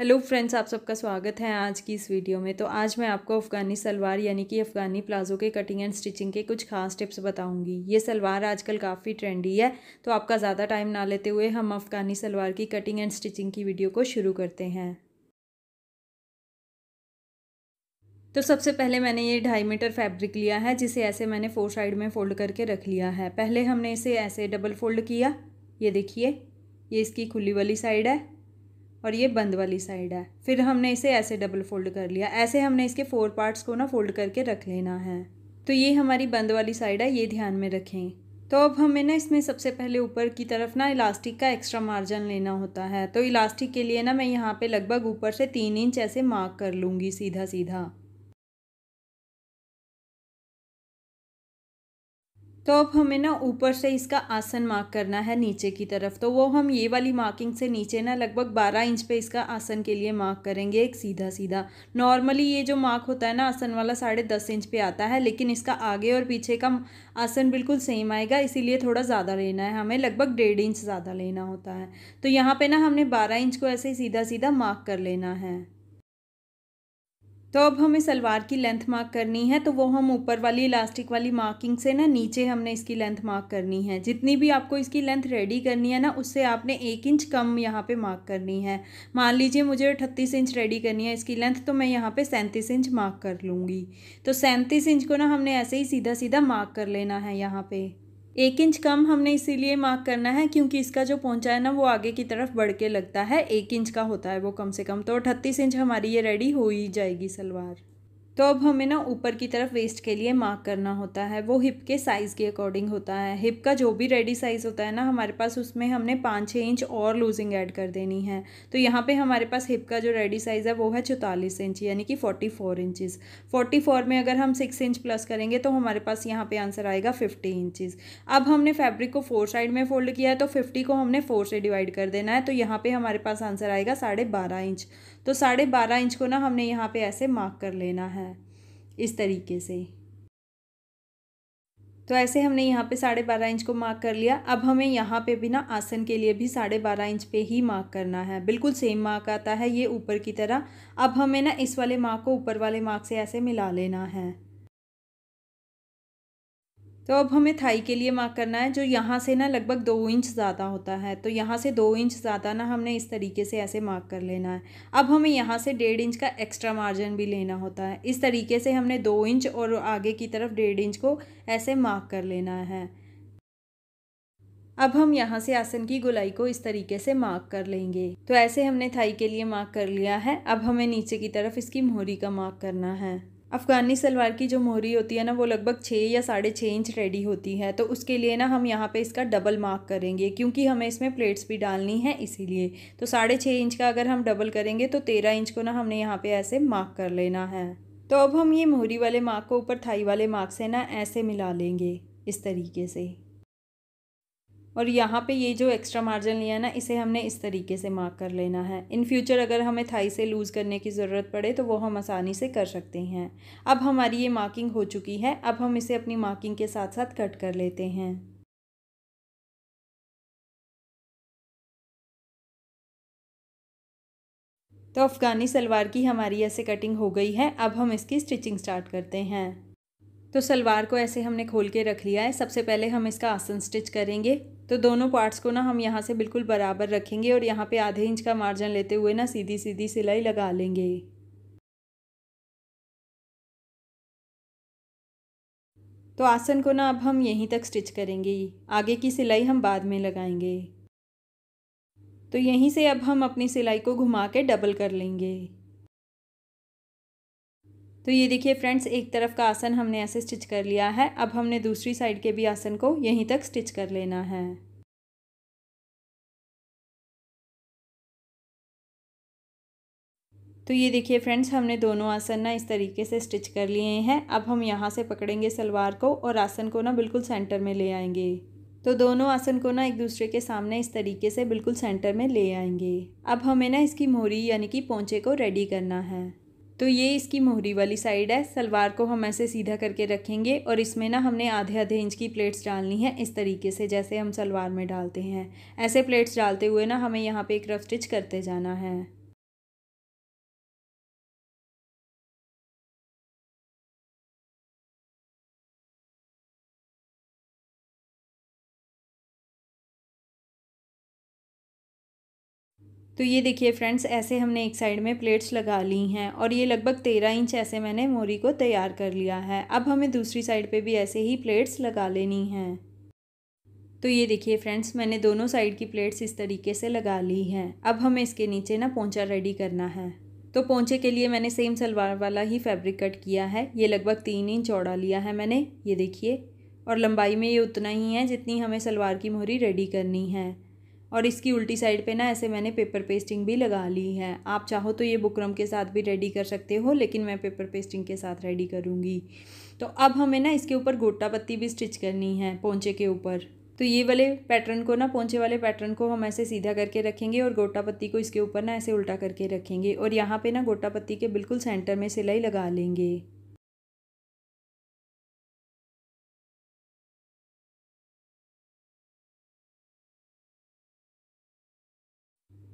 hello friends आप सबका स्वागत है आज की इस वीडियो में तो आज मैं आपको अफ़गानी सलवार यानी कि अफ़गानी प्लाज़ो के कटिंग एंड स्टिचिंग के कुछ खास टिप्स बताऊंगी ये सलवार आजकल काफ़ी ट्रेंडी है तो आपका ज़्यादा टाइम ना लेते हुए हम अफ़गानी सलवार की कटिंग एंड स्टिचिंग की वीडियो को शुरू करते हैं तो सबसे पहले मैंने ये ढाई मीटर फैब्रिक लिया है जिसे ऐसे मैंने फोर साइड में फ़ोल्ड करके रख लिया है पहले हमने इसे ऐसे डबल फोल्ड किया ये देखिए ये इसकी खुली वाली साइड है और ये बंद वाली साइड है फिर हमने इसे ऐसे डबल फोल्ड कर लिया ऐसे हमने इसके फोर पार्ट्स को ना फोल्ड करके रख लेना है तो ये हमारी बंद वाली साइड है ये ध्यान में रखें तो अब हमें ना इसमें सबसे पहले ऊपर की तरफ ना इलास्टिक का एक्स्ट्रा मार्जिन लेना होता है तो इलास्टिक के लिए ना मैं यहाँ पे लगभग ऊपर से तीन इंच ऐसे मार्क कर लूँगी सीधा सीधा तो अब हमें ना ऊपर से इसका आसन मार्क करना है नीचे की तरफ तो वो हम ये वाली मार्किंग से नीचे ना लगभग 12 इंच पे इसका आसन के लिए मार्क करेंगे एक सीधा सीधा नॉर्मली ये जो मार्क होता है ना आसन वाला साढ़े दस इंच पे आता है लेकिन इसका आगे और पीछे का आसन बिल्कुल सेम आएगा इसीलिए थोड़ा ज़्यादा लेना है हमें लगभग डेढ़ इंच ज़्यादा लेना होता है तो यहाँ पर ना हमने बारह इंच को ऐसे ही सीधा सीधा मार्क कर लेना है तो अब हमें सलवार की लेंथ मार्क करनी है तो वो हम ऊपर वाली इलास्टिक वाली मार्किंग से ना नीचे हमने इसकी लेंथ मार्क करनी है जितनी भी आपको इसकी लेंथ रेडी करनी है ना उससे आपने एक इंच कम यहाँ पे मार्क करनी है मान लीजिए मुझे अठतीस इंच रेडी करनी है इसकी लेंथ तो मैं यहाँ पे सैंतीस इंच मार्क कर लूँगी तो सैंतीस इंच को ना हमने ऐसे ही सीधा सीधा मार्क कर लेना है यहाँ पर एक इंच कम हमने इसीलिए मार्क करना है क्योंकि इसका जो पहुंचा है ना वो आगे की तरफ बढ़ के लगता है एक इंच का होता है वो कम से कम तो अठत्तीस इंच हमारी ये रेडी हो ही जाएगी सलवार तो अब हमें ना ऊपर की तरफ वेस्ट के लिए मार्क करना होता है वो हिप के साइज़ के अकॉर्डिंग होता है हिप का जो भी रेडी साइज़ होता है ना हमारे पास उसमें हमने पाँच छः इंच और लूजिंग ऐड कर देनी है तो यहाँ पे हमारे पास हिप का जो रेडी साइज़ है वो है चौतालीस इंच यानी कि forty four inches forty four में अगर हम सिक्स इंच प्लस करेंगे तो हमारे पास यहाँ पर आंसर आएगा फिफ्टी इंचज़ अब हमने फैब्रिक को फोर साइड में फोल्ड किया है तो फिफ्टी को हमने फोर से डिवाइड कर देना है तो यहाँ पर हमारे पास आंसर आएगा साढ़े इंच तो साढ़े इंच को ना हमने यहाँ पर ऐसे मार्क कर लेना है इस तरीके से तो ऐसे हमने यहाँ पे साढ़े बारह इंच को मार्क कर लिया अब हमें यहाँ पे भी ना आसन के लिए भी साढ़े बारह इंच पे ही मार्क करना है बिल्कुल सेम मार्क आता है ये ऊपर की तरह अब हमें ना इस वाले मार्क को ऊपर वाले मार्क से ऐसे मिला लेना है तो अब हमें थाई के लिए मार्क करना है जो यहाँ से ना लगभग दो इंच ज़्यादा होता है तो यहाँ से दो इंच ज़्यादा ना हमने इस तरीके से ऐसे मार्क कर लेना है अब हमें यहाँ से डेढ़ इंच का एक्स्ट्रा मार्जिन भी लेना होता है इस तरीके से हमने दो इंच और आगे की तरफ डेढ़ इंच को ऐसे मार्क कर लेना है अब हम यहाँ से आसन की गुलाई को इस तरीके से मार्क कर लेंगे तो ऐसे हमने थाई के लिए मार्क कर लिया है अब हमें नीचे की तरफ इसकी मोहरी का मार्क करना है अफ़गानी सलवार की जो मोहरी होती है ना वो लगभग छः या साढ़े छः इंच रेडी होती है तो उसके लिए ना हम यहाँ पे इसका डबल मार्क करेंगे क्योंकि हमें इसमें प्लेट्स भी डालनी है इसीलिए तो साढ़े छः इंच का अगर हम डबल करेंगे तो तेरह इंच को ना हमने यहाँ पे ऐसे मार्क कर लेना है तो अब हम ये मोहरी वाले मार्क को ऊपर थाई वाले मार्क से ना ऐसे मिला लेंगे इस तरीके से और यहाँ पे ये जो एक्स्ट्रा मार्जिन लिया ना इसे हमने इस तरीके से मार्क कर लेना है इन फ्यूचर अगर हमें थाई से लूज़ करने की ज़रूरत पड़े तो वो हम आसानी से कर सकते हैं अब हमारी ये मार्किंग हो चुकी है अब हम इसे अपनी मार्किंग के साथ साथ कट कर लेते हैं तो अफ़गानी सलवार की हमारी ऐसे कटिंग हो गई है अब हम इसकी स्टिचिंग स्टार्ट करते हैं तो सलवार को ऐसे हमने खोल के रख लिया है सबसे पहले हम इसका आसन स्टिच करेंगे तो दोनों पार्ट्स को ना हम यहाँ से बिल्कुल बराबर रखेंगे और यहाँ पे आधे इंच का मार्जिन लेते हुए ना सीधी सीधी सिलाई लगा लेंगे तो आसन को ना अब हम यहीं तक स्टिच करेंगे आगे की सिलाई हम बाद में लगाएंगे तो यहीं से अब हम अपनी सिलाई को घुमा के डबल कर लेंगे तो ये देखिए फ्रेंड्स एक तरफ का आसन हमने ऐसे स्टिच कर लिया है अब हमने दूसरी साइड के भी आसन को यहीं तक स्टिच कर लेना है तो ये देखिए फ्रेंड्स हमने दोनों आसन ना इस तरीके से स्टिच कर लिए हैं अब हम यहाँ से पकड़ेंगे सलवार को और आसन को ना बिल्कुल सेंटर में ले आएंगे तो दोनों आसन को ना एक दूसरे के सामने इस तरीके से बिल्कुल सेंटर में ले आएंगे अब हमें ना इसकी मोरी यानी कि पोंचे को रेडी करना है तो ये इसकी मोहरी वाली साइड है सलवार को हम ऐसे सीधा करके रखेंगे और इसमें ना हमने आधे आधे इंच की प्लेट्स डालनी है इस तरीके से जैसे हम सलवार में डालते हैं ऐसे प्लेट्स डालते हुए ना हमें यहाँ पे एक रफ स्टिच करते जाना है तो ये देखिए फ्रेंड्स ऐसे हमने एक साइड में प्लेट्स लगा ली हैं और ये लगभग तेरह इंच ऐसे मैंने मोरी को तैयार कर लिया है अब हमें दूसरी साइड पे भी ऐसे ही प्लेट्स लगा लेनी हैं तो ये देखिए फ्रेंड्स मैंने दोनों साइड की प्लेट्स इस तरीके से लगा ली हैं अब हमें इसके नीचे ना पोंचा रेडी करना है तो पोंचे के लिए मैंने सेम सलवार वाला ही फैब्रिक कट किया है ये लगभग तीन इंच चौड़ा लिया है मैंने ये देखिए और लंबाई में ये उतना ही है जितनी हमें सलवार की मोहरी रेडी करनी है और इसकी उल्टी साइड पे ना ऐसे मैंने पेपर पेस्टिंग भी लगा ली है आप चाहो तो ये बुकरम के साथ भी रेडी कर सकते हो लेकिन मैं पेपर पेस्टिंग के साथ रेडी करूँगी तो अब हमें ना इसके ऊपर गोटा पत्ती भी स्टिच करनी है पोंचे के ऊपर तो ये वाले पैटर्न को ना पोंचे वाले पैटर्न को हम ऐसे सीधा करके रखेंगे और गोटा पत्ती को इसके ऊपर ना ऐसे उल्टा करके रखेंगे और यहाँ पे ना गोटा पत्ती के बिल्कुल सेंटर में सिलाई लगा लेंगे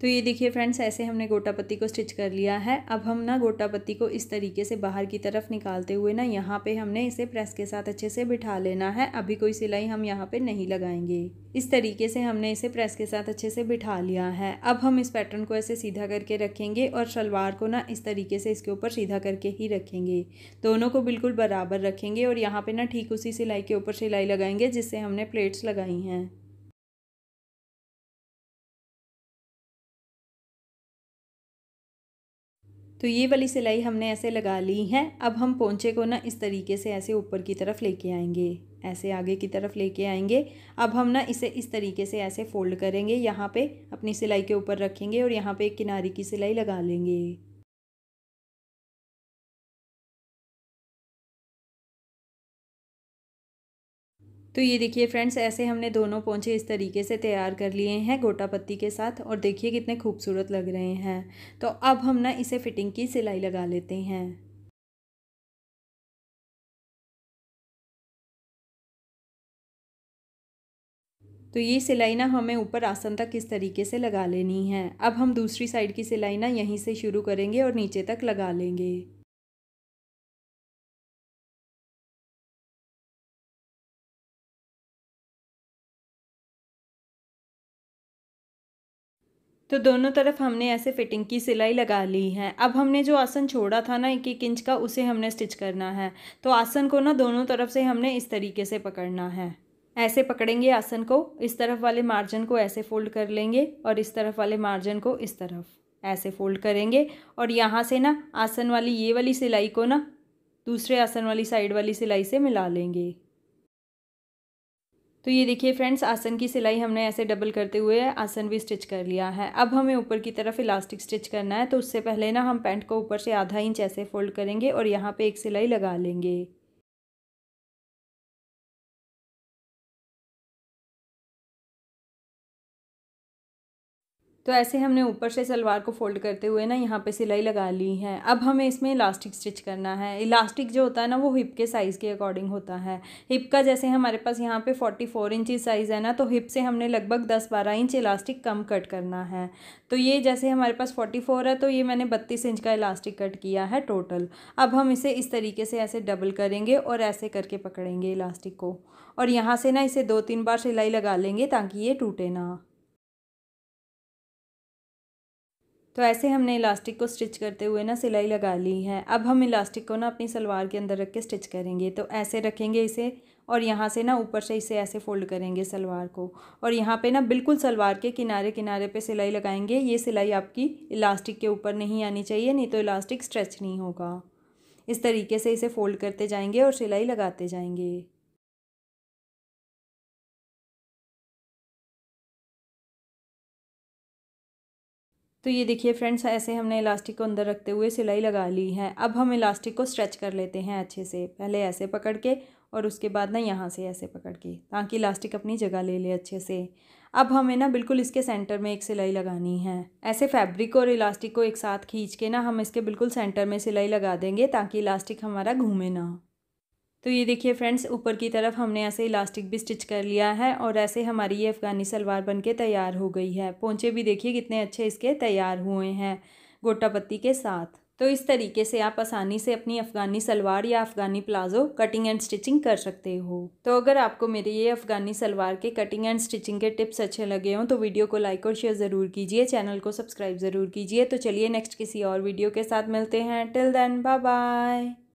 तो ये देखिए फ्रेंड्स ऐसे हमने गोटा पत्ती को स्टिच कर लिया है अब हम ना गोटा पत्ती को इस तरीके से बाहर की तरफ निकालते हुए ना यहाँ पे हमने इसे प्रेस के साथ अच्छे से बिठा लेना है अभी कोई सिलाई हम यहाँ पे नहीं लगाएंगे इस तरीके से हमने इसे प्रेस के साथ अच्छे से बिठा लिया है अब हम इस पैटर्न को ऐसे सीधा करके रखेंगे और शलवार को ना इस तरीके से इसके ऊपर सीधा करके ही रखेंगे दोनों को बिल्कुल बराबर रखेंगे और यहाँ पर ना ठीक उसी सिलाई के ऊपर सिलाई लगाएंगे जिससे हमने प्लेट्स लगाई हैं तो ये वाली सिलाई हमने ऐसे लगा ली है अब हम पोंचे को ना इस तरीके से ऐसे ऊपर की तरफ लेके आएंगे ऐसे आगे की तरफ लेके आएंगे अब हम ना इसे इस तरीके से ऐसे फ़ोल्ड करेंगे यहाँ पे अपनी सिलाई के ऊपर रखेंगे और यहाँ पे एक किनारे की सिलाई लगा लेंगे तो ये देखिए फ्रेंड्स ऐसे हमने दोनों पोंछे इस तरीके से तैयार कर लिए हैं गोटा पत्ती के साथ और देखिए कितने खूबसूरत लग रहे हैं तो अब हम ना इसे फिटिंग की सिलाई लगा लेते हैं तो ये सिलाई ना हमें ऊपर आसन तक इस तरीके से लगा लेनी है अब हम दूसरी साइड की सिलाई ना यहीं से शुरू करेंगे और नीचे तक लगा लेंगे तो दोनों तरफ हमने ऐसे फिटिंग की सिलाई लगा ली है अब हमने जो आसन छोड़ा था ना एक एक इंच का उसे हमने स्टिच करना है तो आसन को ना दोनों तरफ से हमने इस तरीके से पकड़ना है ऐसे पकड़ेंगे आसन को इस तरफ वाले मार्जिन को ऐसे फोल्ड कर लेंगे और इस तरफ वाले मार्जिन को इस तरफ ऐसे फोल्ड करेंगे और यहाँ से ना आसन वाली ये वाली सिलाई को ना दूसरे आसन वाली साइड वाली सिलाई से मिला लेंगे तो ये देखिए फ्रेंड्स आसन की सिलाई हमने ऐसे डबल करते हुए आसन भी स्टिच कर लिया है अब हमें ऊपर की तरफ इलास्टिक स्टिच करना है तो उससे पहले ना हम पैंट को ऊपर से आधा इंच ऐसे फोल्ड करेंगे और यहाँ पे एक सिलाई लगा लेंगे तो ऐसे हमने ऊपर से सलवार को फोल्ड करते हुए ना यहाँ पे सिलाई लगा ली है अब हमें इसमें इलास्टिक स्टिच करना है इलास्टिक जो होता है ना वो हिप के साइज़ के अकॉर्डिंग होता है हिप का जैसे हमारे पास यहाँ पे फोर्टी फोर इंचज साइज़ है ना तो हिप से हमने लगभग दस बारह इंच इलास्टिक कम कट करना है तो ये जैसे हमारे पास फोर्टी फोर है तो ये मैंने बत्तीस इंच का इलास्टिक कट किया है टोटल अब हम इसे इस तरीके से ऐसे डबल करेंगे और ऐसे करके पकड़ेंगे इलास्टिक को और यहाँ से ना इसे दो तीन बार सिलाई लगा लेंगे ताकि ये टूटे ना तो ऐसे हमने इलास्टिक को स्टिच करते हुए ना सिलाई लगा ली है अब हम इलास्टिक को ना अपनी सलवार के अंदर रख के स्टिच करेंगे तो ऐसे रखेंगे इसे और यहाँ से ना ऊपर से इसे ऐसे फोल्ड करेंगे सलवार को और यहाँ पे ना बिल्कुल सलवार के किनारे किनारे पे सिलाई लगाएंगे ये सिलाई आपकी इलास्टिक के ऊपर नहीं आनी चाहिए नहीं तो इलास्टिक स्ट्रेच नहीं होगा इस तरीके से इसे फ़ोल्ड करते जाएंगे और सिलाई लगाते जाएंगे तो ये देखिए फ्रेंड्स ऐसे हमने इलास्टिक को अंदर रखते हुए सिलाई लगा ली है अब हम इलास्टिक को स्ट्रेच कर लेते हैं अच्छे से पहले ऐसे पकड़ के और उसके बाद ना यहाँ से ऐसे पकड़ के ताकि इलास्टिक अपनी जगह ले ले अच्छे से अब हमें ना बिल्कुल इसके सेंटर में एक सिलाई लगानी है ऐसे फैब्रिक और इलास्टिक को एक साथ खींच के ना हम इसके बिल्कुल सेंटर में सिलाई लगा देंगे ताकि इलास्टिक हमारा घूमे ना तो ये देखिए फ्रेंड्स ऊपर की तरफ हमने ऐसे इलास्टिक भी स्टिच कर लिया है और ऐसे हमारी ये अफ़गानी सलवार बन के तैयार हो गई है पोंचे भी देखिए कितने अच्छे इसके तैयार हुए हैं गोटा पत्ती के साथ तो इस तरीके से आप आसानी से अपनी अफ़गानी सलवार या Afghani palazzo cutting and stitching कर सकते हो तो अगर आपको मेरे ये अफ़गानी सलवार के कटिंग एंड स्टिचिंग के टिप्स अच्छे लगे हों तो वीडियो को लाइक और शेयर ज़रूर कीजिए चैनल को सब्सक्राइब ज़रूर कीजिए तो चलिए नेक्स्ट किसी और वीडियो के साथ मिलते हैं टिल देन बाय बाय